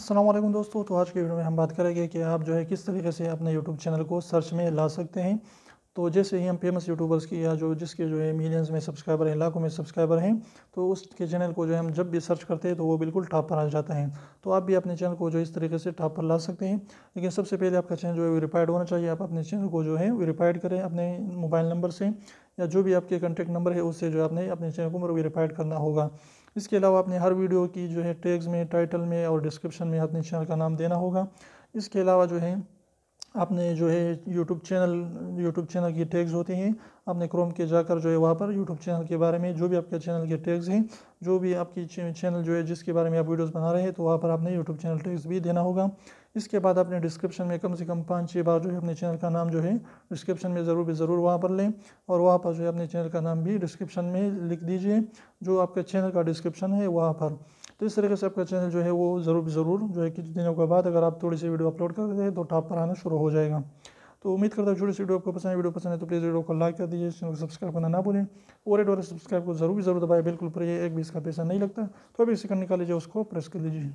असलम दोस्तों तो आज के वीडियो में हम बात करेंगे कि आप जो है किस तरीके से अपने यूट्यूब चैनल को सर्च में ला सकते हैं तो जैसे ही हम फेमस यूट्यूबर्स की या जो जिसके जो है मिलियंस में सब्सक्राइबर हैं लाखों में सब्सक्राइबर हैं तो उसके चैनल को जो है हम जब भी सर्च करते हैं तो वो बिल्कुल टॉप पर आ जाता है तो आप भी अपने चैनल को जो इस तरीके से टॉप पर ला सकते हैं लेकिन सबसे पहले आपका चैनल जो है वेरीफाइड होना चाहिए आप अपने चैनल को जो है वेरीफाइड करें अपने मोबाइल नंबर से या जो भी आपके कॉन्टैक्ट नंबर है उससे जो आपने अपने चैनल को वेरीफाइड करना होगा इसके अलावा अपने हर वीडियो की जो है टैग्स में टाइटल में और डिस्क्रिप्शन में अपने चैनल का नाम देना होगा इसके अलावा जो है आपने जो है यूट्यूब चैनल यूट्यूब चैनल की टैग्स होते हैं आपने क्रोम के जाकर जो है वहाँ पर यूट्यूब चैनल के बारे में जो भी आपके चैनल के टैग्स हैं जो भी आपकी चैनल जो है जिसके बारे में आप वीडियोस बना रहे हैं तो वहाँ पर आपने यूट्यूब चैनल टैग्स भी देना होगा इसके बाद आपने डिस्क्रिप्शन में कम से कम पाँच छः बार जो है अपने चैनल का नाम जो है डिस्क्रिप्शन में ज़रूर भी ज़रूर वहाँ पर लें और वहाँ पर जो है अपने चैनल का नाम भी डिस्क्रिप्शन में लिख दीजिए जो आपके चैनल का डिस्क्रिप्शन है वहाँ पर तो इस तरीके से आपका चैनल जो है वो ज़रूर ज़रूर जो है कि दिनों के बाद अगर आप थोड़ी सी वीडियो अपलोड कर दें तो टॉप पर आना शुरू हो जाएगा तो उम्मीद करता हूँ छोटी सी वीडियो आपको पसंद है वीडियो पसंद है तो प्लीज़ वीडियो को लाइक कर दीजिए चैनल को सब्सक्राइब करना ना भूलें और एड वाले सब्सक्राइब को जरूर जरूर दबाए बिल्कुल पर एक भी इसका पैसा नहीं लगता तो अभी सेकंड निकाल लीजिए उसको प्रेस कर लीजिए